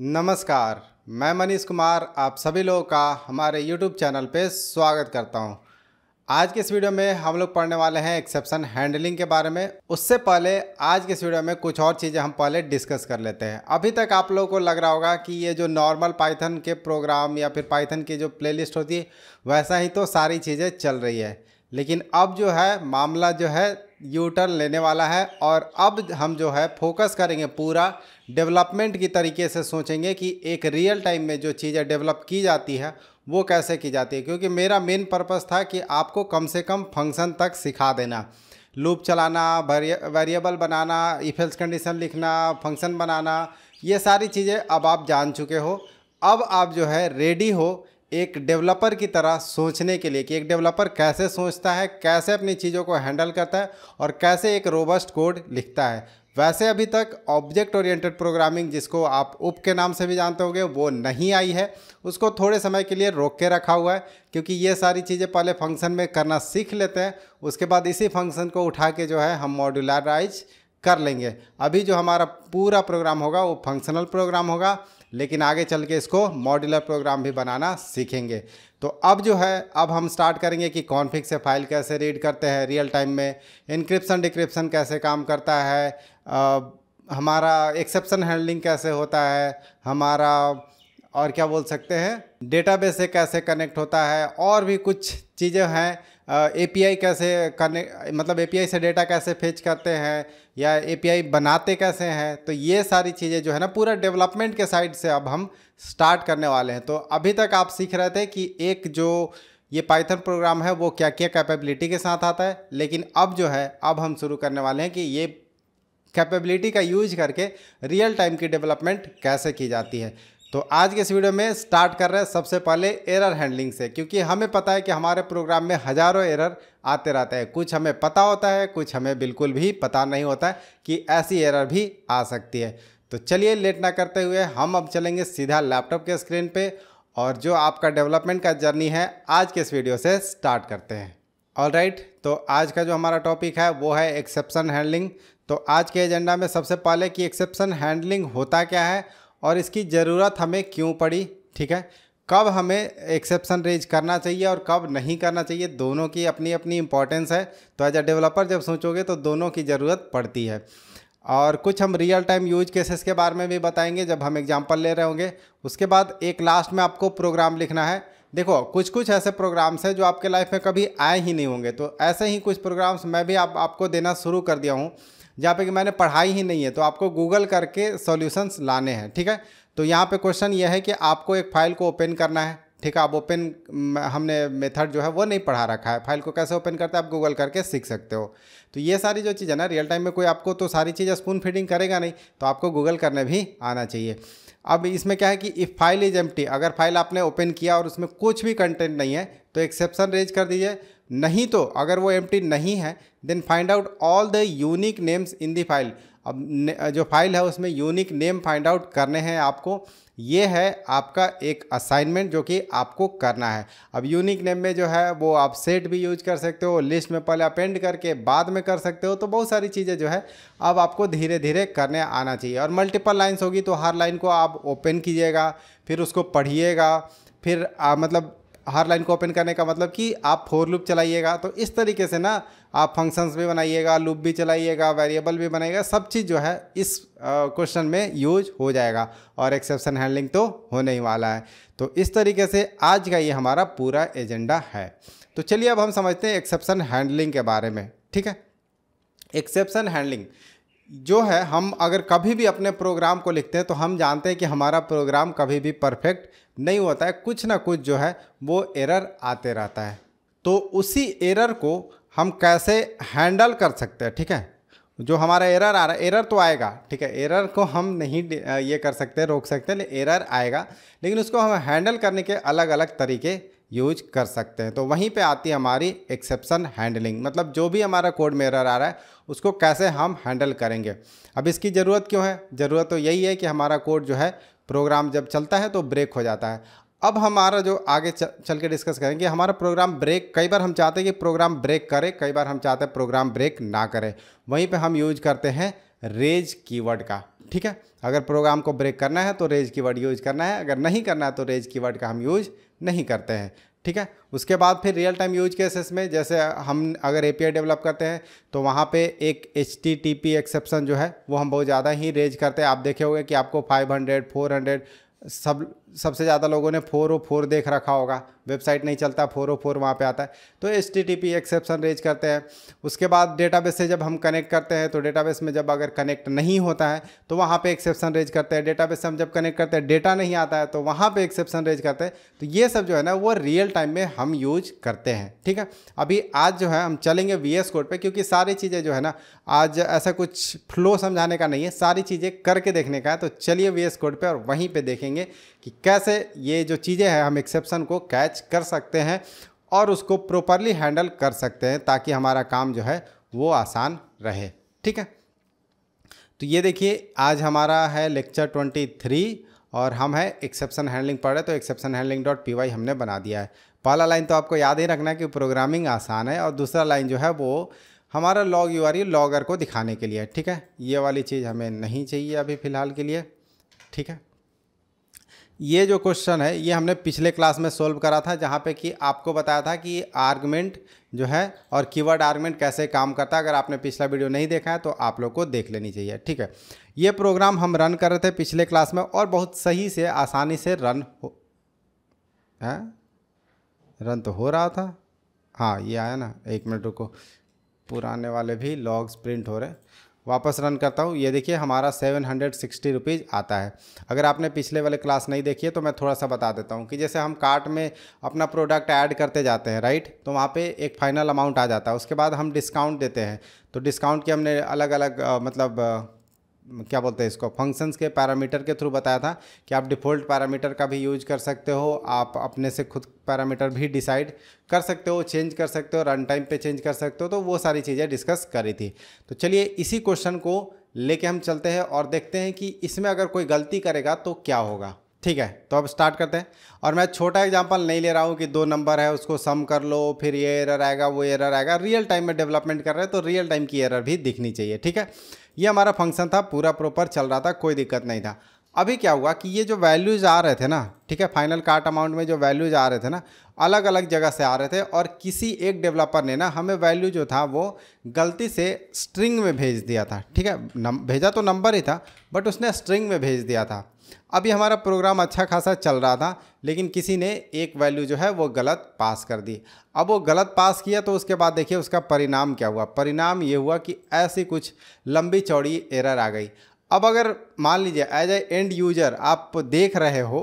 नमस्कार मैं मनीष कुमार आप सभी लोगों का हमारे YouTube चैनल पे स्वागत करता हूं। आज के इस वीडियो में हम लोग पढ़ने वाले हैं एक्सेप्शन हैंडलिंग के बारे में उससे पहले आज के इस वीडियो में कुछ और चीज़ें हम पहले डिस्कस कर लेते हैं अभी तक आप लोगों को लग रहा होगा कि ये जो नॉर्मल पाइथन के प्रोग्राम या फिर पाइथन की जो प्ले होती है वैसा ही तो सारी चीज़ें चल रही है लेकिन अब जो है मामला जो है यू टर्न लेने वाला है और अब हम जो है फोकस करेंगे पूरा डेवलपमेंट की तरीके से सोचेंगे कि एक रियल टाइम में जो चीज़ें डेवलप की जाती है वो कैसे की जाती है क्योंकि मेरा मेन पर्पस था कि आपको कम से कम फंक्शन तक सिखा देना लूप चलाना वेरिएबल बनाना इफेल्स कंडीशन लिखना फंक्शन बनाना ये सारी चीज़ें अब आप जान चुके हो अब आप जो है रेडी हो एक डेवलपर की तरह सोचने के लिए कि एक डेवलपर कैसे सोचता है कैसे अपनी चीज़ों को हैंडल करता है और कैसे एक रोबस्ट कोड लिखता है वैसे अभी तक ऑब्जेक्ट ओरिएंटेड प्रोग्रामिंग जिसको आप उप के नाम से भी जानते होंगे वो नहीं आई है उसको थोड़े समय के लिए रोक के रखा हुआ है क्योंकि ये सारी चीज़ें पहले फंक्शन में करना सीख लेते हैं उसके बाद इसी फंक्शन को उठा के जो है हम मॉड्यूलराइज कर लेंगे अभी जो हमारा पूरा प्रोग्राम होगा वो फंक्शनल प्रोग्राम होगा लेकिन आगे चल के इसको मॉड्यूलर प्रोग्राम भी बनाना सीखेंगे तो अब जो है अब हम स्टार्ट करेंगे कि कॉन्फ़िग से फाइल कैसे रीड करते हैं रियल टाइम में इनक्रिप्सन डिक्रिप्सन कैसे काम करता है आ, हमारा एक्सेप्सन हैंडलिंग कैसे होता है हमारा और क्या बोल सकते हैं डेटाबेस से कैसे कनेक्ट होता है और भी कुछ चीज़ें हैं एपीआई कैसे कनेक्ट मतलब एपीआई से डेटा कैसे फेच करते हैं या एपीआई बनाते कैसे हैं तो ये सारी चीज़ें जो है ना पूरा डेवलपमेंट के साइड से अब हम स्टार्ट करने वाले हैं तो अभी तक आप सीख रहे थे कि एक जो ये पाइथन प्रोग्राम है वो क्या क्या कैपेबिलिटी के साथ आता है लेकिन अब जो है अब हम शुरू करने वाले हैं कि ये कैपेबिलिटी का यूज करके रियल टाइम की डेवलपमेंट कैसे की जाती है तो आज के इस वीडियो में स्टार्ट कर रहे हैं सबसे पहले एरर हैंडलिंग से क्योंकि हमें पता है कि हमारे प्रोग्राम में हज़ारों एरर आते रहते हैं कुछ हमें पता होता है कुछ हमें बिल्कुल भी पता नहीं होता है कि ऐसी एरर भी आ सकती है तो चलिए लेट ना करते हुए हम अब चलेंगे सीधा लैपटॉप के स्क्रीन पर और जो आपका डेवलपमेंट का जर्नी है आज के इस वीडियो से स्टार्ट करते हैं ऑल राइट right, तो आज का जो हमारा टॉपिक है वो है एक्सेप्शन हैंडलिंग तो आज के एजेंडा में सबसे पहले कि एक्सेप्शन हैंडलिंग होता क्या है और इसकी ज़रूरत हमें क्यों पड़ी ठीक है कब हमें एक्सेप्शन रेज करना चाहिए और कब नहीं करना चाहिए दोनों की अपनी अपनी इंपॉर्टेंस है तो एज अ डेवलपर जब सोचोगे तो दोनों की ज़रूरत पड़ती है और कुछ हम रियल टाइम यूज केसेस के बारे में भी बताएंगे जब हम एग्जांपल ले रहे होंगे उसके बाद एक लास्ट में आपको प्रोग्राम लिखना है देखो कुछ कुछ ऐसे प्रोग्राम्स हैं जो आपके लाइफ में कभी आए ही नहीं होंगे तो ऐसे ही कुछ प्रोग्राम्स मैं भी आप, आपको देना शुरू कर दिया हूँ जहाँ पे कि मैंने पढ़ाई ही नहीं है तो आपको गूगल करके सॉल्यूशंस लाने हैं ठीक है तो यहाँ पे क्वेश्चन ये है कि आपको एक फाइल को ओपन करना है ठीक है आप ओपन हमने मेथड जो है वो नहीं पढ़ा रखा है फाइल को कैसे ओपन करते हैं आप गूगल करके सीख सकते हो तो ये सारी जो चीज़ है ना रियल टाइम में कोई आपको तो सारी चीज़ स्पून फीडिंग करेगा नहीं तो आपको गूगल करने भी आना चाहिए अब इसमें क्या है कि इफ़ फाइल इज एम अगर फाइल आपने ओपन किया और उसमें कुछ भी कंटेंट नहीं है तो एक्सेप्शन रेज कर दीजिए नहीं तो अगर वो एम नहीं है then find out all the unique names in the file अब जो फाइल है उसमें यूनिक नेम फाइंड आउट करने हैं आपको ये है आपका एक असाइनमेंट जो कि आपको करना है अब यूनिक नेम में जो है वो आप सेट भी यूज कर सकते हो लिस्ट में पहले अपेंड करके बाद में कर सकते हो तो बहुत सारी चीज़ें जो है अब आपको धीरे धीरे करने आना चाहिए और मल्टीपल लाइन्स होगी तो हर लाइन को आप ओपन कीजिएगा फिर उसको पढ़िएगा फिर आ, मतलब हर लाइन को ओपन करने का मतलब कि आप फोर लूप चलाइएगा तो इस तरीके से ना आप फंक्शंस भी बनाइएगा लूप भी चलाइएगा वेरिएबल भी बनाइएगा सब चीज़ जो है इस क्वेश्चन में यूज हो जाएगा और एक्सेप्शन हैंडलिंग तो होने ही वाला है तो इस तरीके से आज का ये हमारा पूरा एजेंडा है तो चलिए अब हम समझते हैं एक्सेप्शन हैंडलिंग के बारे में ठीक है एक्सेप्शन हैंडलिंग जो है हम अगर कभी भी अपने प्रोग्राम को लिखते हैं तो हम जानते हैं कि हमारा प्रोग्राम कभी भी परफेक्ट नहीं होता है कुछ ना कुछ जो है वो एरर आते रहता है तो उसी एरर को हम कैसे हैंडल कर सकते हैं ठीक है जो हमारा एरर आ रहा है एरर तो आएगा ठीक है एरर को हम नहीं ये कर सकते रोक सकते एरर आएगा लेकिन उसको हम हैंडल करने के अलग अलग तरीके यूज कर सकते हैं तो वहीं पे आती है हमारी एक्सेप्शन हैंडलिंग मतलब जो भी हमारा कोड मेरर आ रहा है उसको कैसे हम हैंडल करेंगे अब इसकी ज़रूरत क्यों है ज़रूरत तो यही है कि हमारा कोड जो है प्रोग्राम जब चलता है तो ब्रेक हो जाता है अब हमारा जो आगे चल के डिस्कस करेंगे हमारा प्रोग्राम ब्रेक कई बार हम चाहते हैं कि प्रोग्राम ब्रेक करे कई बार हम चाहते हैं प्रोग्राम ब्रेक ना करे वहीं पे हम यूज करते हैं रेज कीवर्ड का ठीक है अगर प्रोग्राम को ब्रेक करना है तो रेज कीवर्ड यूज करना है अगर नहीं करना है तो रेज कीवर्ड का हम यूज़ नहीं करते हैं ठीक है उसके बाद फिर रियल टाइम यूज केसेस में जैसे हम अगर एपीआई डेवलप करते हैं तो वहाँ पे एक एच एक्सेप्शन जो है वो हम बहुत ज़्यादा ही रेज करते हैं आप देखे होंगे कि आपको 500, 400 सब सबसे ज़्यादा लोगों ने फोर ओ फोर देख रखा होगा वेबसाइट नहीं चलता फोर ओ फोर वहाँ पर आता है तो H T T P exception raise करते हैं उसके बाद डेटाबेस से जब हम कनेक्ट करते हैं तो डेटाबेस में जब अगर कनेक्ट नहीं होता है तो वहाँ पे एक्सेप्शन रेज करते हैं डेटाबेस से हम जब कनेक्ट करते हैं डेटा नहीं आता है तो वहाँ पे एक्सेप्शन रेज करते हैं तो ये सब जो है ना वो रियल टाइम में हम यूज करते हैं ठीक है अभी आज जो है हम चलेंगे वी एस कोड पर क्योंकि सारी चीज़ें जो है ना आज ऐसा कुछ फ्लो समझाने का नहीं है सारी चीज़ें करके देखने का है तो चलिए वी एस कोड पर और वहीं पर देखेंगे कि कैसे ये जो चीज़ें हैं हम एक्सेप्शन को कैच कर सकते हैं और उसको प्रॉपरली हैंडल कर सकते हैं ताकि हमारा काम जो है वो आसान रहे ठीक है तो ये देखिए आज हमारा है लेक्चर ट्वेंटी थ्री और हम है एक्सेप्शन हैंडलिंग पढ़ रहे तो exception handling dot P Y हमने बना दिया है पहला लाइन तो आपको याद ही रखना है कि प्रोग्रामिंग आसान है और दूसरा लाइन जो है वो हमारा लॉग यू आर लॉगर को दिखाने के लिए ठीक है ये वाली चीज़ हमें नहीं चाहिए अभी फ़िलहाल के लिए ठीक है ये जो क्वेश्चन है ये हमने पिछले क्लास में सोल्व करा था जहाँ पे कि आपको बताया था कि आर्गमेंट जो है और कीवर्ड आर्गमेंट कैसे काम करता है अगर आपने पिछला वीडियो नहीं देखा है तो आप लोग को देख लेनी चाहिए ठीक है ये प्रोग्राम हम रन कर रहे थे पिछले क्लास में और बहुत सही से आसानी से रन हो है हाँ? रन तो हो रहा था हाँ ये आया ना एक मिनट रुको पुराने वाले भी लॉग्स प्रिंट हो रहे वापस रन करता हूँ ये देखिए हमारा सेवन हंड्रेड सिक्सटी रुपीज़ आता है अगर आपने पिछले वाले क्लास नहीं देखी है तो मैं थोड़ा सा बता देता हूँ कि जैसे हम कार्ट में अपना प्रोडक्ट ऐड करते जाते हैं राइट तो वहाँ पे एक फाइनल अमाउंट आ जाता है उसके बाद हम डिस्काउंट देते हैं तो डिस्काउंट के हमने अलग अलग आ, मतलब क्या बोलते हैं इसको फंक्शंस के पैरामीटर के थ्रू बताया था कि आप डिफ़ॉल्ट पैरामीटर का भी यूज कर सकते हो आप अपने से खुद पैरामीटर भी डिसाइड कर सकते हो चेंज कर सकते हो रन टाइम पे चेंज कर सकते हो तो वो सारी चीज़ें डिस्कस करी थी तो चलिए इसी क्वेश्चन को लेके हम चलते हैं और देखते हैं कि इसमें अगर कोई गलती करेगा तो क्या होगा ठीक है तो अब स्टार्ट करते हैं और मैं छोटा एग्जांपल नहीं ले रहा हूँ कि दो नंबर है उसको सम कर लो फिर ये एरर आएगा वो एरर आएगा रियल टाइम में डेवलपमेंट कर रहे हैं तो रियल टाइम की एरर भी दिखनी चाहिए ठीक है ये हमारा फंक्शन था पूरा प्रॉपर चल रहा था कोई दिक्कत नहीं था अभी क्या हुआ कि ये जो वैल्यूज़ आ रहे थे ना ठीक है फाइनल कार्ट अमाउंट में जो वैल्यूज़ आ रहे थे ना अलग अलग जगह से आ रहे थे और किसी एक डेवलपर ने ना हमें वैल्यू जो था वो गलती से स्ट्रिंग में भेज दिया था ठीक है भेजा तो नंबर ही था बट उसने स्ट्रिंग में भेज दिया था अभी हमारा प्रोग्राम अच्छा खासा चल रहा था लेकिन किसी ने एक वैल्यू जो है वो गलत पास कर दी अब वो गलत पास किया तो उसके बाद देखिए उसका परिणाम क्या हुआ परिणाम ये हुआ कि ऐसी कुछ लंबी चौड़ी एरर आ गई अब अगर मान लीजिए एज ए एंड यूज़र आप देख रहे हो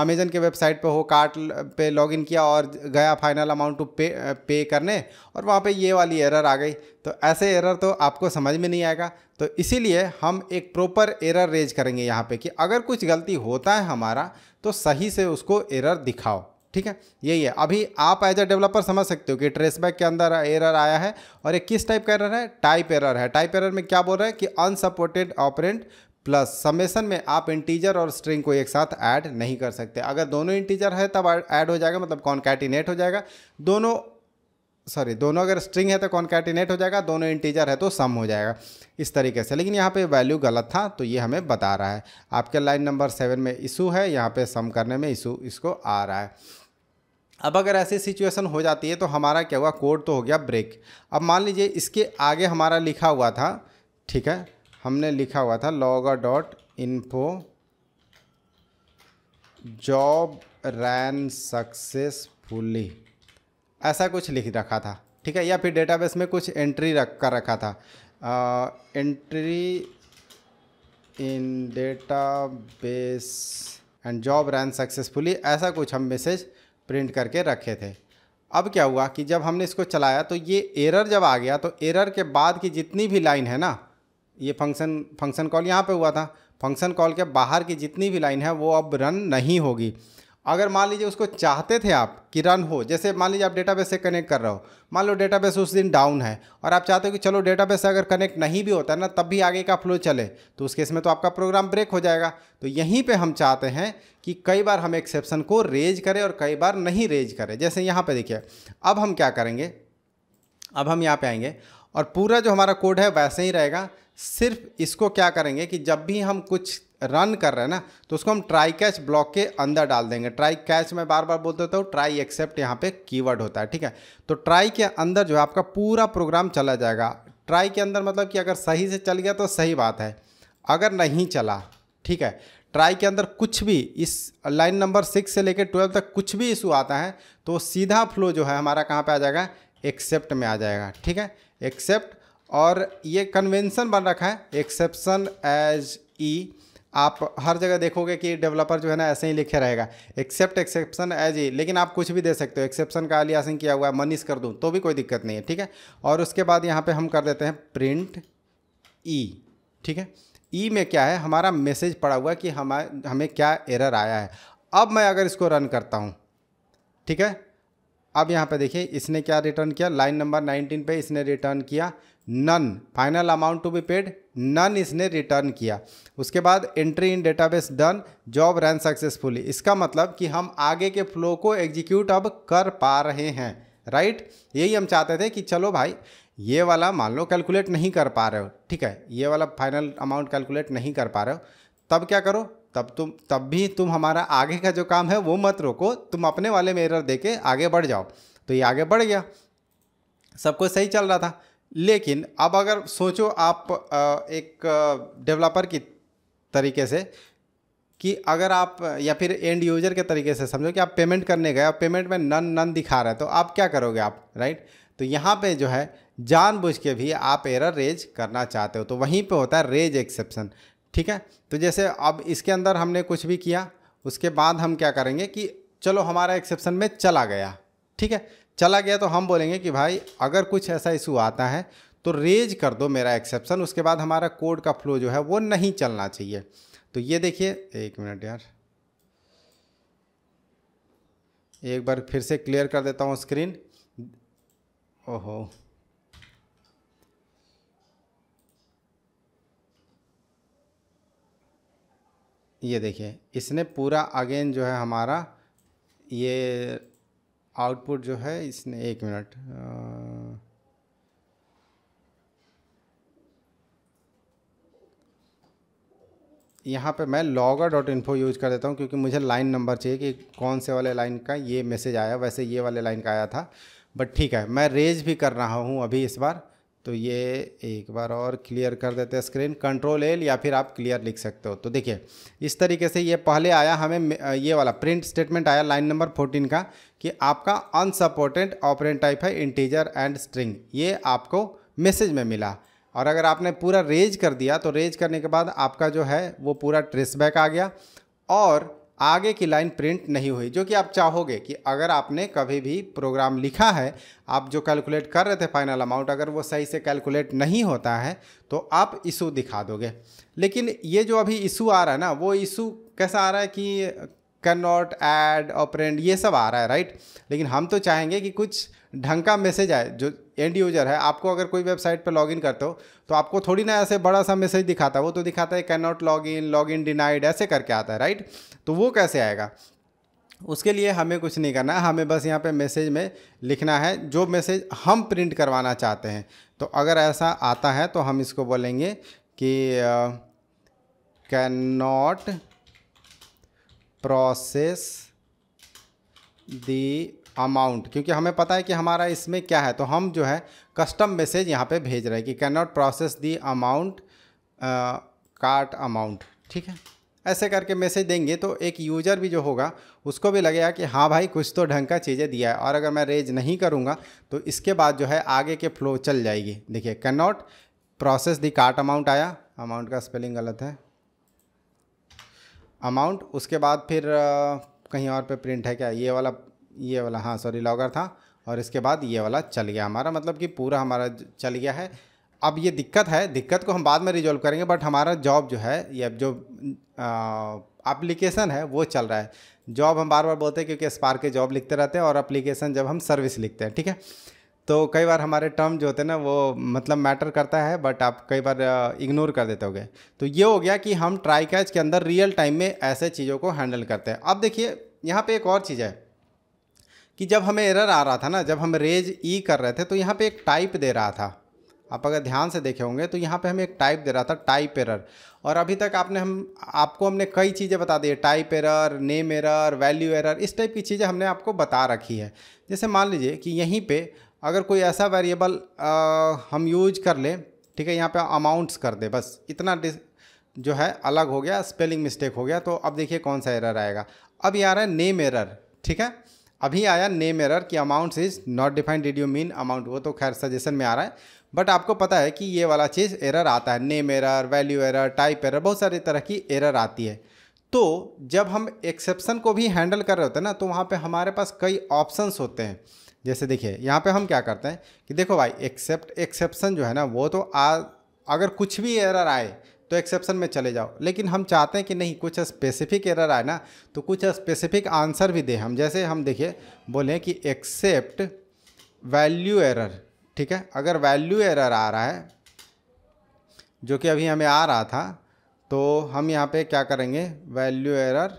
अमेजन के वेबसाइट पे हो कार्ट पे लॉगिन किया और गया फाइनल अमाउंट टू पे पे करने और वहाँ पे ये वाली एरर आ गई तो ऐसे एरर तो आपको समझ में नहीं आएगा तो इसीलिए हम एक प्रॉपर एरर रेज करेंगे यहाँ पे कि अगर कुछ गलती होता है हमारा तो सही से उसको एरर दिखाओ ठीक है यही है अभी आप एज अ डेवलपर समझ सकते हो कि ट्रेसबैक के अंदर एरर आया है और ये किस टाइप का एरर है टाइप एरर है टाइप एरर में क्या बोल रहा है कि अनसपोर्टेड ऑपरेंट प्लस समेसन में आप इंटीजर और स्ट्रिंग को एक साथ ऐड नहीं कर सकते अगर दोनों इंटीजर है तब ऐड हो जाएगा मतलब कॉन्कैटिनेट हो जाएगा दोनों सॉरी दोनों अगर स्ट्रिंग है तो कॉन्कैटिनेट हो जाएगा दोनों इंटीजर है तो सम हो जाएगा इस तरीके से लेकिन यहाँ पे वैल्यू गलत था तो ये हमें बता रहा है आपके लाइन नंबर सेवन में इशू है यहाँ पे सम करने में इशू इसको आ रहा है अब अगर ऐसी सिचुएशन हो जाती है तो हमारा क्या हुआ कोड तो हो गया ब्रेक अब मान लीजिए इसके आगे हमारा लिखा हुआ था ठीक है हमने लिखा हुआ था logger dot info job ran successfully ऐसा कुछ लिख रखा था ठीक है या फिर डेटाबेस में कुछ एंट्री रख कर रखा था आ, entry in database and job ran successfully ऐसा कुछ हम मैसेज प्रिंट करके रखे थे अब क्या हुआ कि जब हमने इसको चलाया तो ये एरर जब आ गया तो एरर के बाद की जितनी भी लाइन है ना ये फंक्शन फंक्शन कॉल यहाँ पे हुआ था फंक्शन कॉल के बाहर की जितनी भी लाइन है वो अब रन नहीं होगी अगर मान लीजिए उसको चाहते थे आप कि रन हो जैसे मान लीजिए आप डेटाबेस से कनेक्ट कर रहे हो मान लो डेटाबेस उस दिन डाउन है और आप चाहते हो कि चलो डेटाबेस से अगर कनेक्ट नहीं भी होता है ना तब भी आगे का फ्लो चले तो उस केस में तो आपका प्रोग्राम ब्रेक हो जाएगा तो यहीं पे हम चाहते हैं कि कई बार हम एक्सेप्शन को रेज करें और कई बार नहीं रेज करें जैसे यहाँ पर देखिए अब हम क्या करेंगे अब हम यहाँ पर आएंगे और पूरा जो हमारा कोड है वैसे ही रहेगा सिर्फ इसको क्या करेंगे कि जब भी हम कुछ रन कर रहे हैं ना तो उसको हम ट्राई कैच ब्लॉक के अंदर डाल देंगे ट्राई कैच मैं बार बार बोल देता हूँ ट्राई एक्सेप्ट यहाँ पे कीवर्ड होता है ठीक है तो ट्राई के अंदर जो है आपका पूरा प्रोग्राम चला जाएगा ट्राई के अंदर मतलब कि अगर सही से चल गया तो सही बात है अगर नहीं चला ठीक है ट्राई के अंदर कुछ भी इस लाइन नंबर सिक्स से लेकर ट्वेल्व तक कुछ भी इशू आता है तो सीधा फ्लो जो है हमारा कहाँ पर आ जाएगा एक्सेप्ट में आ जाएगा ठीक है एक्सेप्ट और ये कन्वेंसन बन रखा है एक्सेप्शन एज ई आप हर जगह देखोगे कि डेवलपर जो है ना ऐसे ही लिखे रहेगा एक्सेप्ट एक्सेप्शन एज ई लेकिन आप कुछ भी दे सकते हो एक्सेप्शन का अलियासिंग किया हुआ है मनीष कर दूँ तो भी कोई दिक्कत नहीं है ठीक है और उसके बाद यहाँ पे हम कर देते हैं प्रिंट ई e, ठीक है ई e में क्या है हमारा मैसेज पड़ा हुआ है कि हम हमें क्या एरर आया है अब मैं अगर इसको रन करता हूँ ठीक है अब यहाँ पे देखिए इसने क्या रिटर्न किया लाइन नंबर 19 पे इसने रिटर्न किया none final amount to be paid none इसने रिटर्न किया उसके बाद entry in database done job run successfully इसका मतलब कि हम आगे के फ्लो को एग्जीक्यूट अब कर पा रहे हैं राइट यही हम चाहते थे कि चलो भाई ये वाला मान लो कैलकुलेट नहीं कर पा रहे हो ठीक है ये वाला फाइनल अमाउंट कैलकुलेट नहीं कर पा रहे हो तब क्या करो तब तुम तब भी तुम हमारा आगे का जो काम है वो मत रोको तुम अपने वाले में एरर दे के आगे बढ़ जाओ तो ये आगे बढ़ गया सब कुछ सही चल रहा था लेकिन अब अगर सोचो आप एक डेवलपर की तरीके से कि अगर आप या फिर एंड यूजर के तरीके से समझो कि आप पेमेंट करने गए और पेमेंट में नन नन दिखा रहे हैं तो आप क्या करोगे आप राइट तो यहाँ पे जो है जानबूझ के भी आप एरर रेज करना चाहते हो तो वहीं पे होता है रेज एक्सेप्शन ठीक है तो जैसे अब इसके अंदर हमने कुछ भी किया उसके बाद हम क्या करेंगे कि चलो हमारा एक्सेप्शन में चला गया ठीक है चला गया तो हम बोलेंगे कि भाई अगर कुछ ऐसा इशू आता है तो रेज कर दो मेरा एक्सेप्शन उसके बाद हमारा कोड का फ्लो जो है वो नहीं चलना चाहिए तो ये देखिए एक मिनट यार एक बार फिर से क्लियर कर देता हूँ स्क्रीन ओहो ये देखिए इसने पूरा अगेन जो है हमारा ये आउटपुट जो है इसने एक मिनट यहाँ पे मैं लॉगर डॉट इन्फो यूज कर देता हूँ क्योंकि मुझे लाइन नंबर चाहिए कि कौन से वाले लाइन का ये मैसेज आया वैसे ये वाले लाइन का आया था बट ठीक है मैं रेज भी कर रहा हूँ अभी इस बार तो ये एक बार और क्लियर कर देते हैं स्क्रीन कंट्रोल एल या फिर आप क्लियर लिख सकते हो तो देखिए इस तरीके से ये पहले आया हमें ये वाला प्रिंट स्टेटमेंट आया लाइन नंबर 14 का कि आपका अनसपोर्टेड ऑपरेंट टाइप है इंटीजर एंड स्ट्रिंग ये आपको मैसेज में मिला और अगर आपने पूरा रेज कर दिया तो रेज करने के बाद आपका जो है वो पूरा ट्रेस बैक आ गया और आगे की लाइन प्रिंट नहीं हुई जो कि आप चाहोगे कि अगर आपने कभी भी प्रोग्राम लिखा है आप जो कैलकुलेट कर रहे थे फाइनल अमाउंट अगर वो सही से कैलकुलेट नहीं होता है तो आप इशू दिखा दोगे लेकिन ये जो अभी इशू आ रहा है ना वो इशू कैसा आ रहा है कि कैन नॉट एड ऑपरेंट ये सब आ रहा है राइट लेकिन हम तो चाहेंगे कि कुछ ढंग का मैसेज आए जो एंड यूजर है आपको अगर कोई वेबसाइट पर लॉगिन करते हो तो आपको थोड़ी ना ऐसे बड़ा सा मैसेज दिखाता है वो तो दिखाता है can not log in log in denied ऐसे करके आता है राइट तो वो कैसे आएगा उसके लिए हमें कुछ नहीं करना है हमें बस यहाँ पे मैसेज में लिखना है जो मैसेज हम प्रिंट करवाना चाहते हैं तो अगर ऐसा आता है तो हम इसको बोलेंगे कि can not process the amount क्योंकि हमें पता है कि हमारा इसमें क्या है तो हम जो है कस्टम मैसेज यहाँ पे भेज रहे हैं कि can not process the amount cart amount ठीक है ऐसे करके मैसेज देंगे तो एक यूज़र भी जो होगा उसको भी लगेगा कि हाँ भाई कुछ तो ढंग का चीज़ें दिया है और अगर मैं रेज नहीं करूँगा तो इसके बाद जो है आगे के फ्लो चल जाएगी देखिए can not process the cart amount आया अमाउंट का स्पेलिंग गलत है अमाउंट उसके बाद फिर आ, कहीं और पे प्रिंट है क्या ये वाला ये वाला हाँ सॉरी लॉगर था और इसके बाद ये वाला चल गया हमारा मतलब कि पूरा हमारा चल गया है अब ये दिक्कत है दिक्कत को हम बाद में रिजॉल्व करेंगे बट हमारा जॉब जो है ये जो एप्लीकेशन है वो चल रहा है जॉब हम बार बार बोलते हैं क्योंकि स्पार्क के जॉब लिखते रहते हैं और अप्लीकेशन जब हम सर्विस लिखते हैं ठीक है तो कई बार हमारे टर्म जो होते हैं ना वो मतलब मैटर करता है बट आप कई बार इग्नोर कर देते होगे तो ये हो गया कि हम ट्राई कैच के अंदर रियल टाइम में ऐसे चीज़ों को हैंडल करते हैं अब देखिए यहाँ पे एक और चीज़ है कि जब हमें एरर आ रहा था ना जब हम रेज ई e कर रहे थे तो यहाँ पे एक टाइप दे रहा था आप अगर ध्यान से देखे होंगे तो यहाँ पे हमें एक टाइप दे रहा था टाइप एरर और अभी तक आपने हम आपको हमने कई चीज़ें बता दी type error name error value error इस टाइप की चीज़ें हमने आपको बता रखी है जैसे मान लीजिए कि यहीं पर अगर कोई ऐसा वेरिएबल हम यूज कर लें ठीक है यहाँ पर अमाउंट्स कर दे बस इतना जो है अलग हो गया स्पेलिंग मिस्टेक हो गया तो अब देखिए कौन सा एरर आएगा अब ये आ रहा है नेम एरर ठीक है अभी आया नेम एरर कि amount is not defined did you mean amount वो तो खैर सजेशन में आ रहा है बट आपको पता है कि ये वाला चीज़ एरर आता है name error value error type error बहुत सारी तरह की एरर आती है तो जब हम एक्सेप्सन को भी हैंडल कर रहे होते हैं ना तो वहाँ पे हमारे पास कई ऑप्शंस होते हैं जैसे देखिए यहाँ पे हम क्या करते हैं कि देखो भाई एक्सेप्ट एक्सेप्शन जो है ना वो तो आ अगर कुछ भी एरर आए तो एक्सेप्शन में चले जाओ लेकिन हम चाहते हैं कि नहीं कुछ स्पेसिफिक एरर आए ना तो कुछ स्पेसिफिक आंसर भी दें हम जैसे हम देखिए बोलें कि एक्सेप्ट वैल्यू एरर ठीक है अगर वैल्यू एरर आ रहा है जो कि अभी हमें आ रहा था तो हम यहाँ पे क्या करेंगे वैल्यू एरर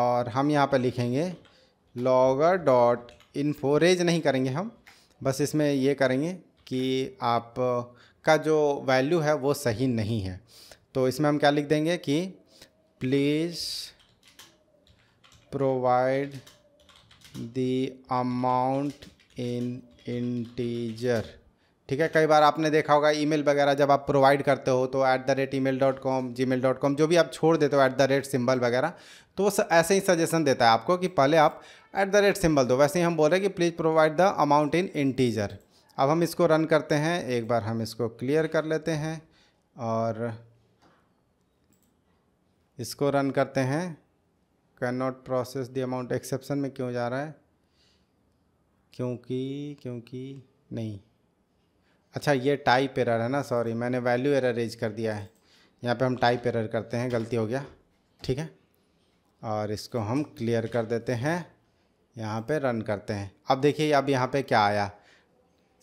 और हम यहाँ पे लिखेंगे लॉगर डॉट इन्फो नहीं करेंगे हम बस इसमें ये करेंगे कि आप का जो वैल्यू है वो सही नहीं है तो इसमें हम क्या लिख देंगे कि please provide the amount in integer ठीक है कई बार आपने देखा होगा ईमेल वगैरह जब आप प्रोवाइड करते हो तो at the rate email dot com Gmail dot com जो भी आप छोड़ देते हो ऐट द रेट सिम्बल वगैरह तो ऐसे ही सजेशन देता है आपको कि पहले आप ऐट द रेट सिम्बल दो वैसे ही हम बोल रहे हैं कि please provide the amount in integer अब हम इसको रन करते हैं एक बार हम इसको क्लियर कर लेते हैं और इसको रन करते हैं can not process the amount exception में क्यों जा रहा है क्योंकि क्योंकि नहीं अच्छा ये टाइप एरर है ना सॉरी मैंने वैल्यू एरर रेज कर दिया है यहाँ पे हम टाइप एरर करते हैं गलती हो गया ठीक है और इसको हम क्लियर कर देते हैं यहाँ पे रन करते हैं अब देखिए अब यहाँ पे क्या आया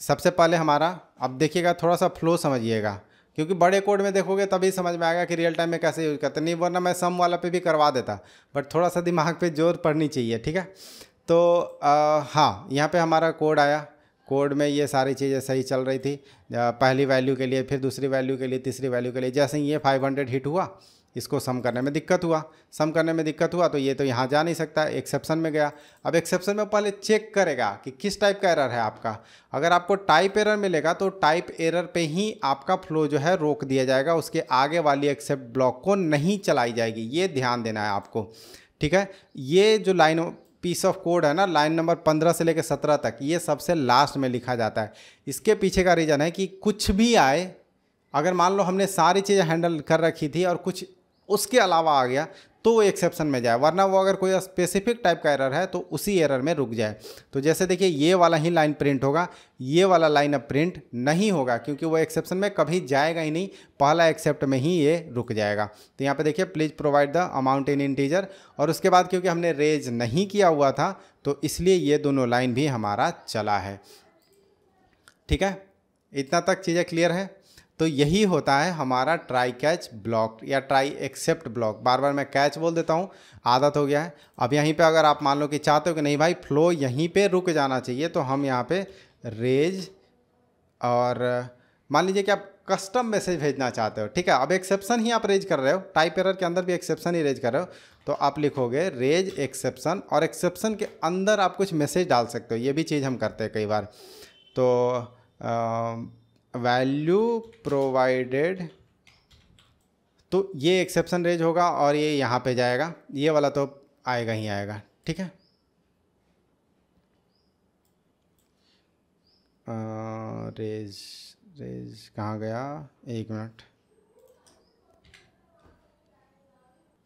सबसे पहले हमारा अब देखिएगा थोड़ा सा फ्लो समझिएगा क्योंकि बड़े कोड में देखोगे तभी समझ में आएगा कि रियल टाइम में कैसे यूज़ करते नहीं वरना मैं सम वाला पे भी करवा देता बट थोड़ा सा दिमाग पे जोर पड़नी चाहिए ठीक है तो आ, हाँ यहाँ पे हमारा कोड आया कोड में ये सारी चीज़ें सही चल रही थी पहली वैल्यू के लिए फिर दूसरी वैल्यू के लिए तीसरी वैल्यू के लिए जैसे ये फाइव हिट हुआ इसको सम करने में दिक्कत हुआ सम करने में दिक्कत हुआ तो ये तो यहाँ जा नहीं सकता एक्सेप्शन में गया अब एक्सेप्शन में पहले चेक करेगा कि किस टाइप का एरर है आपका अगर आपको टाइप एरर मिलेगा तो टाइप एरर पे ही आपका फ्लो जो है रोक दिया जाएगा उसके आगे वाली एक्सेप्ट ब्लॉक को नहीं चलाई जाएगी ये ध्यान देना है आपको ठीक है ये जो लाइन पीस ऑफ कोड है ना लाइन नंबर पंद्रह से लेकर सत्रह तक ये सबसे लास्ट में लिखा जाता है इसके पीछे का रीज़न है कि कुछ भी आए अगर मान लो हमने सारी चीज़ें हैंडल कर रखी थी और कुछ उसके अलावा आ गया तो वो एक्सेप्शन में जाए वरना वो अगर कोई स्पेसिफिक टाइप का एरर है तो उसी एरर में रुक जाए तो जैसे देखिए ये वाला ही लाइन प्रिंट होगा ये वाला लाइन अब प्रिंट नहीं होगा क्योंकि वो एक्सेप्शन में कभी जाएगा ही नहीं पहला एक्सेप्ट में ही ये रुक जाएगा तो यहाँ पे देखिए please provide the amount in integer और उसके बाद क्योंकि हमने रेज नहीं किया हुआ था तो इसलिए ये दोनों लाइन भी हमारा चला है ठीक है इतना तक चीज़ें क्लियर है तो यही होता है हमारा ट्राई कैच ब्लॉक या ट्राई एक्सेप्ट ब्लॉक बार बार मैं कैच बोल देता हूँ आदत हो गया है अब यहीं पे अगर आप मान लो कि चाहते हो कि नहीं भाई फ्लो यहीं पे रुक जाना चाहिए तो हम यहाँ पे रेज और मान लीजिए कि आप कस्टम मैसेज भेजना चाहते हो ठीक है अब एक्सेप्शन ही आप रेज कर रहे हो टाइप एरर के अंदर भी एक्सेप्शन ही रेज कर रहे हो तो आप लिखोगे रेज एक्सेप्शन और एक्सेप्शन के अंदर आप कुछ मैसेज डाल सकते हो ये भी चीज़ हम करते हैं कई बार तो आ, वैल्यू प्रोवाइडेड तो ये एक्सेप्शन रेज होगा और ये यहाँ पे जाएगा ये वाला तो आएगा ही आएगा ठीक है रेज रेज कहाँ गया एक मिनट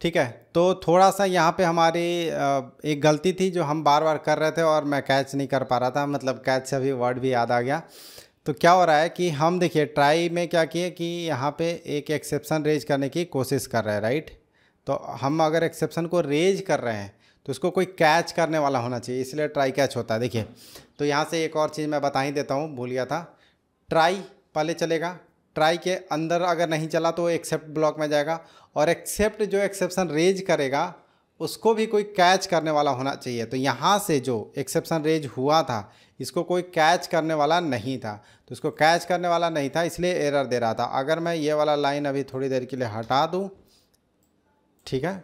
ठीक है तो थोड़ा सा यहाँ पे हमारी एक गलती थी जो हम बार बार कर रहे थे और मैं कैच नहीं कर पा रहा था मतलब कैच से अभी वर्ड भी याद आ गया तो क्या हो रहा है कि हम देखिए ट्राई में क्या किए कि यहाँ पे एक एक्सेप्शन रेज करने की कोशिश कर रहे हैं राइट तो हम अगर एक्सेप्शन को रेज कर रहे हैं तो इसको कोई कैच करने वाला होना चाहिए इसलिए ट्राई कैच होता है देखिए तो यहाँ से एक और चीज़ मैं बता ही देता हूँ भूल गया था ट्राई पहले चलेगा ट्राई के अंदर अगर नहीं चला तो एक्सेप्ट ब्लॉक में जाएगा और एक्सेप्ट जो एक्सेप्शन रेज करेगा उसको भी कोई कैच करने वाला होना चाहिए तो यहाँ से जो एक्सेप्शन रेज हुआ था इसको कोई कैच करने वाला नहीं था तो इसको कैच करने वाला नहीं था इसलिए एरर दे रहा था अगर मैं ये वाला लाइन अभी थोड़ी देर के लिए हटा दूँ ठीक है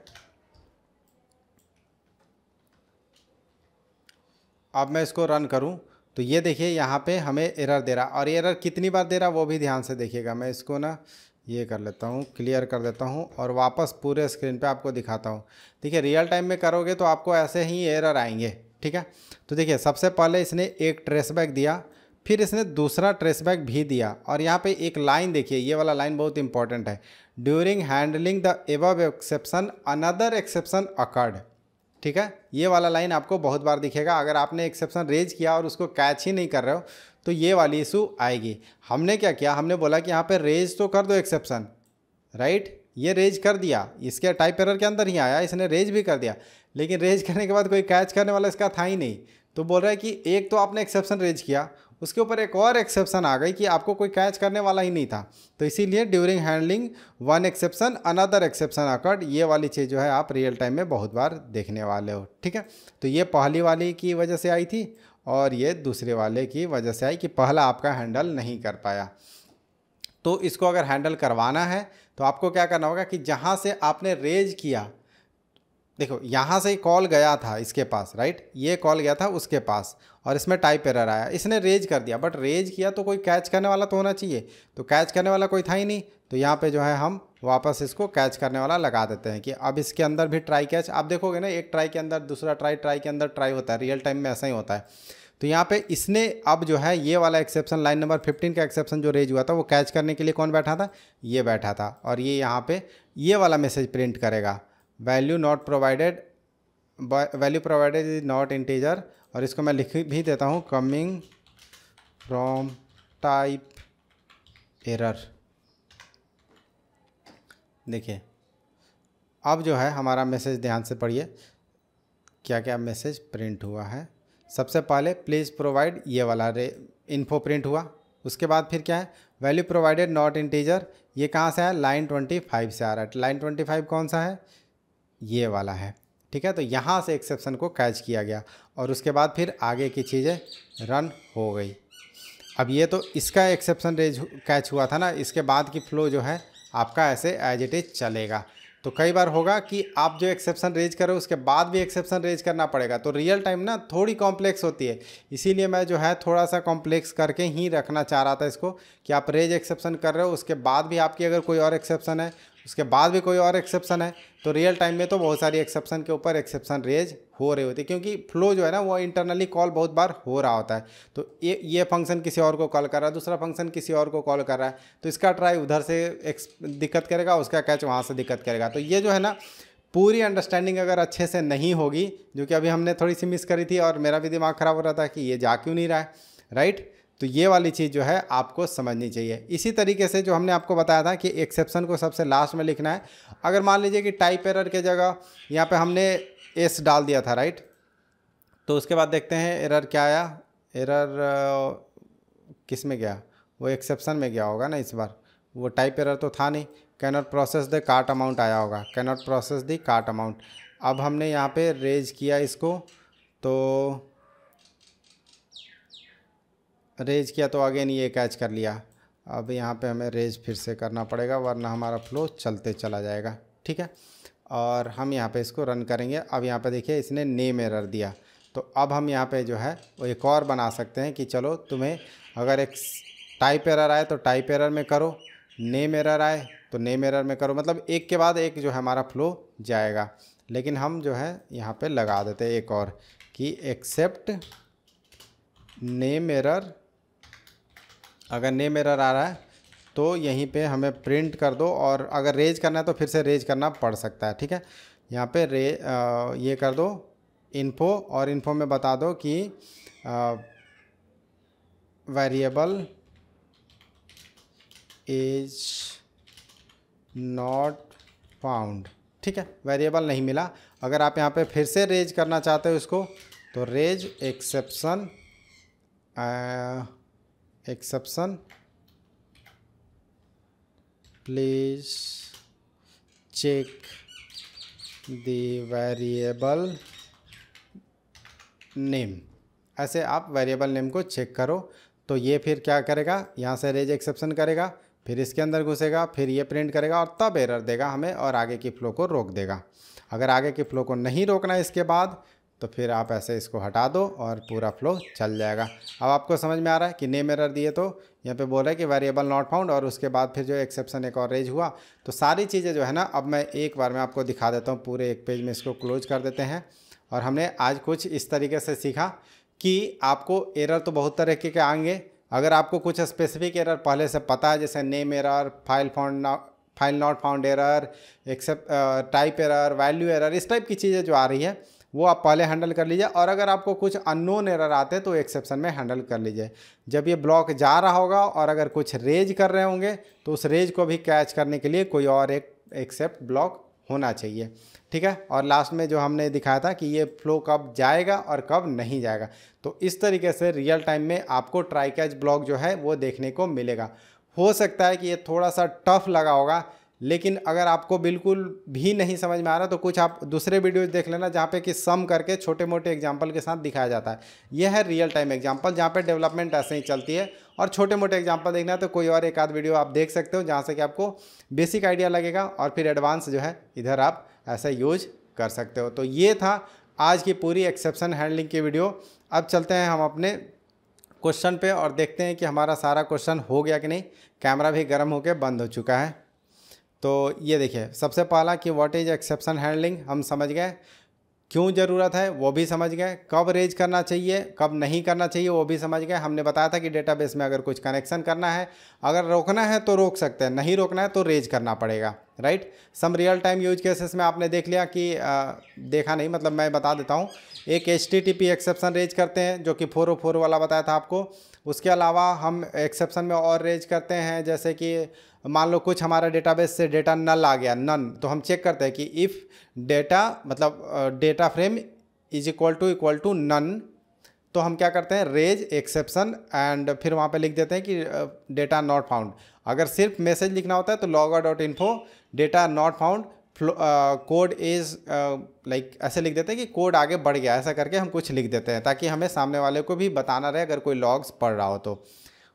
अब मैं इसको रन करूं तो ये देखिए यहाँ पे हमें एरर दे रहा और एरर कितनी बार दे रहा वो भी ध्यान से देखिएगा मैं इसको ना ये कर लेता हूँ क्लियर कर देता हूँ और वापस पूरे स्क्रीन पे आपको दिखाता हूँ देखिए रियल टाइम में करोगे तो आपको ऐसे ही एरर आएंगे ठीक है तो देखिए सबसे पहले इसने एक ट्रेस बैग दिया फिर इसने दूसरा ट्रेस बैग भी दिया और यहाँ पे एक लाइन देखिए ये वाला लाइन बहुत इंपॉर्टेंट है during handling the above exception another exception occurred ठीक है ये वाला लाइन आपको बहुत बार दिखेगा अगर आपने एक्सेप्शन रेज किया और उसको कैच ही नहीं कर रहे हो तो ये वाली इशू आएगी हमने क्या किया हमने बोला कि यहाँ पर रेज तो कर दो एक्सेप्शन राइट ये रेज कर दिया इसके टाइप एरर के अंदर ही आया इसने रेज भी कर दिया लेकिन रेज करने के बाद कोई कैच करने वाला इसका था ही नहीं तो बोल रहा है कि एक तो आपने एक्सेप्शन रेज किया उसके ऊपर एक और एक्सेप्शन आ गई कि आपको कोई कैच करने वाला ही नहीं था तो इसीलिए during handling one exception another exception occurred ये वाली चीज़ जो है आप रियल टाइम में बहुत बार देखने वाले हो ठीक है तो ये पहली वाली की वजह से आई थी और ये दूसरे वाले की वजह से आई कि पहला आपका हैंडल नहीं कर पाया तो इसको अगर हैंडल करवाना है तो आपको क्या करना होगा कि जहाँ से आपने रेज किया देखो यहाँ से कॉल गया था इसके पास राइट ये कॉल गया था उसके पास और इसमें टाइप एरर आया इसने रेज कर दिया बट रेज किया तो कोई कैच करने वाला तो होना चाहिए तो कैच करने वाला कोई था ही नहीं तो यहाँ पे जो है हम वापस इसको कैच करने वाला लगा देते हैं कि अब इसके अंदर भी ट्राई कैच आप देखोगे ना एक ट्राई के अंदर दूसरा ट्राई ट्राई के अंदर ट्राई होता है रियल टाइम में ऐसा ही होता है तो यहाँ पे इसने अब जो है ये वाला एक्सेप्शन लाइन नंबर 15 का एक्सेप्शन जो रेज हुआ था वो कैच करने के लिए कौन बैठा था ये बैठा था और ये यहाँ पे ये वाला मैसेज प्रिंट करेगा value not provided value provided is not integer और इसको मैं लिख भी देता हूँ कमिंग फ्रॉम टाइप एरर देखिए अब जो है हमारा मैसेज ध्यान से पढ़िए क्या क्या मैसेज प्रिंट हुआ है सबसे पहले प्लीज़ प्रोवाइड ये वाला रे इन्फो प्रिंट हुआ उसके बाद फिर क्या है वैल्यू प्रोवाइडेड नॉट इंटीजर ये कहाँ से है लाइन ट्वेंटी फाइव से आ रहा है लाइन ट्वेंटी फाइव कौन सा है ये वाला है ठीक है तो यहाँ से एक्सेप्शन को कैच किया गया और उसके बाद फिर आगे की चीज़ें रन हो गई अब ये तो इसका एक्सेप्शन रेज कैच हुआ था ना इसके बाद की फ़्लो जो है आपका ऐसे एज इट इज़ चलेगा तो कई बार होगा कि आप जो एक्सेप्शन रेज करो उसके बाद भी एक्सेप्शन रेज करना पड़ेगा तो रियल टाइम ना थोड़ी कॉम्प्लेक्स होती है इसीलिए मैं जो है थोड़ा सा कॉम्प्लेक्स करके ही रखना चाह रहा था इसको कि आप रेज एक्सेप्शन कर रहे हो उसके बाद भी आपकी अगर कोई और एक्सेप्शन है उसके बाद भी कोई और एक्सेप्शन है तो रियल टाइम में तो बहुत सारी एक्सेप्शन के ऊपर एक्सेप्शन रेज हो रही होती है क्योंकि फ्लो जो है ना वो इंटरनली कॉल बहुत बार हो रहा होता है तो ये ये फंक्शन किसी और को कॉल कर रहा है दूसरा फंक्शन किसी और को कॉल कर रहा है तो इसका ट्राई उधर से दिक्कत करेगा उसका कैच वहाँ से दिक्कत करेगा तो ये जो है ना पूरी अंडरस्टैंडिंग अगर अच्छे से नहीं होगी जो कि अभी हमने थोड़ी सी मिस करी थी और मेरा भी दिमाग ख़राब हो रहा था कि ये जा क्यों नहीं रहा है राइट तो ये वाली चीज़ जो है आपको समझनी चाहिए इसी तरीके से जो हमने आपको बताया था कि एक्सेप्शन को सबसे लास्ट में लिखना है अगर मान लीजिए कि टाइप एरर के जगह यहाँ पे हमने एस डाल दिया था राइट तो उसके बाद देखते हैं एरर क्या आया एरर किस में गया वो एक्सेप्शन में गया होगा ना इस बार वो टाइप एरर तो था नहीं cannot process the cart amount आया होगा cannot process the cart amount अब हमने यहाँ पर रेज किया इसको तो रेज किया तो अगेन ये कैच कर लिया अब यहाँ पे हमें रेज फिर से करना पड़ेगा वरना हमारा फ्लो चलते चला जाएगा ठीक है और हम यहाँ पे इसको रन करेंगे अब यहाँ पे देखिए इसने नेम एरर दिया तो अब हम यहाँ पे जो है वो एक और बना सकते हैं कि चलो तुम्हें अगर एक टाइप एरर आए तो टाइप एरर में करो नेम एरर आए तो नेम एरर में करो मतलब एक के बाद एक जो है हमारा फ्लो जाएगा लेकिन हम जो है यहाँ पर लगा देते एक और कि एक्सेप्ट नेम एरर अगर नेम एरर आ रहा है तो यहीं पे हमें प्रिंट कर दो और अगर रेज करना है तो फिर से रेज करना पड़ सकता है ठीक है यहाँ पे रे आ, ये कर दो इन्फो और इन्फो में बता दो कि वेरिएबल इज नॉट फाउंड ठीक है वेरिएबल नहीं मिला अगर आप यहाँ पे फिर से रेज करना चाहते हो इसको तो raise exception exception please check the variable name ऐसे आप वेरिएबल नेम को चेक करो तो ये फिर क्या करेगा यहाँ से रेज एक्सेप्शन करेगा फिर इसके अंदर घुसेगा फिर ये प्रिंट करेगा और तब एरर देगा हमें और आगे की फ़्लो को रोक देगा अगर आगे की फ़्लो को नहीं रोकना इसके बाद तो फिर आप ऐसे इसको हटा दो और पूरा फ्लो चल जाएगा अब आपको समझ में आ रहा है कि नेम एरर दिए तो यहाँ पे बोल रहा है कि वेरिएबल नॉट फाउंड और उसके बाद फिर जो एक्सेप्शन एक और रेज हुआ तो सारी चीज़ें जो है ना अब मैं एक बार में आपको दिखा देता हूँ पूरे एक पेज में इसको क्लोज कर देते हैं और हमने आज कुछ इस तरीके से सीखा कि आपको एरर तो बहुत तरीके के आएंगे अगर आपको कुछ स्पेसिफिक एरर पहले से पता है जैसे name error file found file not found error except type error value error इस टाइप की चीज़ें जो आ रही है वो आप पहले हैंडल कर लीजिए और अगर आपको कुछ अननोन एरर आते हैं तो एक्सेप्शन में हैंडल कर लीजिए जब ये ब्लॉक जा रहा होगा और अगर कुछ रेज कर रहे होंगे तो उस रेज को भी कैच करने के लिए कोई और एक एक्सेप्ट ब्लॉक होना चाहिए ठीक है और लास्ट में जो हमने दिखाया था कि ये फ्लो कब जाएगा और कब नहीं जाएगा तो इस तरीके से रियल टाइम में आपको ट्राई कैच ब्लॉक जो है वो देखने को मिलेगा हो सकता है कि ये थोड़ा सा टफ लगा होगा लेकिन अगर आपको बिल्कुल भी नहीं समझ में आ रहा तो कुछ आप दूसरे वीडियोज देख लेना जहाँ पे कि सम करके छोटे मोटे एग्जाम्पल के साथ दिखाया जाता है यह है रियल टाइम एग्जाम्पल जहाँ पे डेवलपमेंट ऐसे ही चलती है और छोटे मोटे एग्जाम्पल देखना है तो कोई और एक आध वीडियो आप देख सकते हो जहाँ से कि आपको बेसिक आइडिया लगेगा और फिर एडवांस जो है इधर आप ऐसा यूज कर सकते हो तो ये था आज की पूरी एक्सेप्शन हैंडलिंग की वीडियो अब चलते हैं हम अपने क्वेश्चन पर और देखते हैं कि हमारा सारा क्वेश्चन हो गया कि नहीं कैमरा भी गर्म होकर बंद हो चुका है तो ये देखिए सबसे पहला कि व्हाट इज़ एक्सेप्शन हैंडलिंग हम समझ गए क्यों ज़रूरत है वो भी समझ गए कब रेज करना चाहिए कब नहीं करना चाहिए वो भी समझ गए हमने बताया था कि डेटाबेस में अगर कुछ कनेक्शन करना है अगर रोकना है तो रोक सकते हैं नहीं रोकना है तो रेज करना पड़ेगा right some real time use cases में आपने देख लिया कि आ, देखा नहीं मतलब मैं बता देता हूँ एक एच एक्सेप्शन रेज करते हैं जो कि फोर oh वाला बताया था आपको उसके अलावा हम एक्सेप्शन में और रेज करते हैं जैसे कि मान लो कुछ हमारा डेटाबेस से डेटा नल आ गया नन तो हम चेक करते हैं कि इफ़ डेटा मतलब data frame is equal to equal to none तो हम क्या करते हैं रेज एक्सेप्शन एंड फिर वहाँ पे लिख देते हैं कि डेटा नॉट फाउंड अगर सिर्फ मैसेज लिखना होता है तो logger dot info data not found code is like ऐसे लिख देते हैं कि कोड आगे बढ़ गया ऐसा करके हम कुछ लिख देते हैं ताकि हमें सामने वाले को भी बताना रहे अगर कोई लॉग्स पढ़ रहा हो तो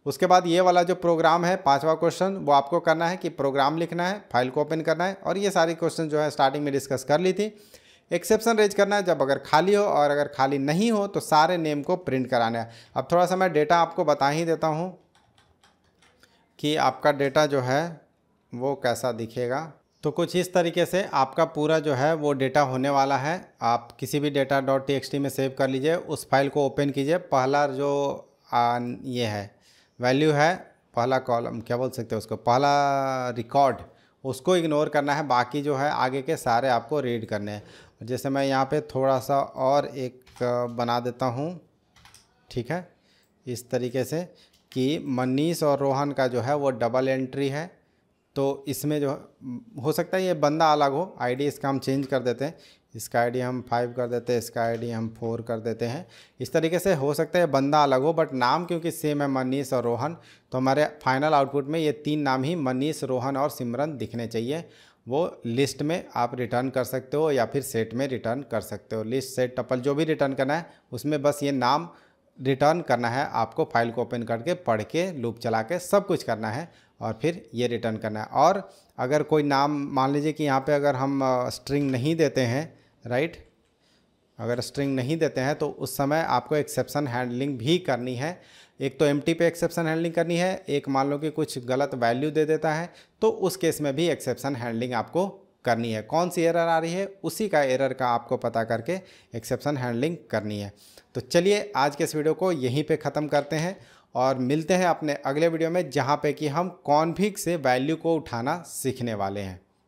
उसके बाद ये वाला जो प्रोग्राम है पांचवा क्वेश्चन वो आपको करना है कि प्रोग्राम लिखना है फाइल को ओपन करना है और ये सारी क्वेश्चन जो है स्टार्टिंग में डिस्कस कर ली थी एक्सेप्शन रेज करना है जब अगर खाली हो और अगर खाली नहीं हो तो सारे नेम को प्रिंट कराना है अब थोड़ा सा मैं डेटा आपको बता ही देता हूँ कि आपका डेटा जो है वो कैसा दिखेगा तो कुछ इस तरीके से आपका पूरा जो है वो डेटा होने वाला है आप किसी भी डेटा डॉट टी में सेव कर लीजिए उस फाइल को ओपन कीजिए पहला जो आ, ये है वैल्यू है पहला कॉलम क्या बोल सकते हैं उसको पहला रिकॉर्ड उसको इग्नोर करना है बाकी जो है आगे के सारे आपको रीड करने हैं जैसे मैं यहाँ पे थोड़ा सा और एक बना देता हूँ ठीक है इस तरीके से कि मनीष और रोहन का जो है वो डबल एंट्री है तो इसमें जो हो सकता है ये बंदा अलग हो आईडी इसका हम चेंज कर देते हैं इसका आईडी हम फाइव कर देते हैं इसका आईडी हम फोर कर देते हैं इस तरीके से हो सकता है बंदा अलग हो बट नाम क्योंकि सेम है मनीष और रोहन तो हमारे फाइनल आउटपुट में ये तीन नाम ही मनीष रोहन और सिमरन दिखने चाहिए वो लिस्ट में आप रिटर्न कर सकते हो या फिर सेट में रिटर्न कर सकते हो लिस्ट सेट टपल जो भी रिटर्न करना है उसमें बस ये नाम रिटर्न करना है आपको फाइल को ओपन करके पढ़ के लूप चला के सब कुछ करना है और फिर ये रिटर्न करना है और अगर कोई नाम मान लीजिए कि यहाँ पे अगर हम स्ट्रिंग नहीं देते हैं राइट अगर स्ट्रिंग नहीं देते हैं तो उस समय आपको एक्सेप्शन हैंडलिंग भी करनी है एक तो एम पे एक्सेप्शन हैंडलिंग करनी है एक मान लो कि कुछ गलत वैल्यू दे देता है तो उस केस में भी एक्सेप्शन हैंडलिंग आपको करनी है कौन सी एरर आ रही है उसी का एरर का आपको पता करके एक्सेप्शन हैंडलिंग करनी है तो चलिए आज के इस वीडियो को यहीं पे ख़त्म करते हैं और मिलते हैं अपने अगले वीडियो में जहाँ पे कि हम कॉन्फिक से वैल्यू को उठाना सीखने वाले हैं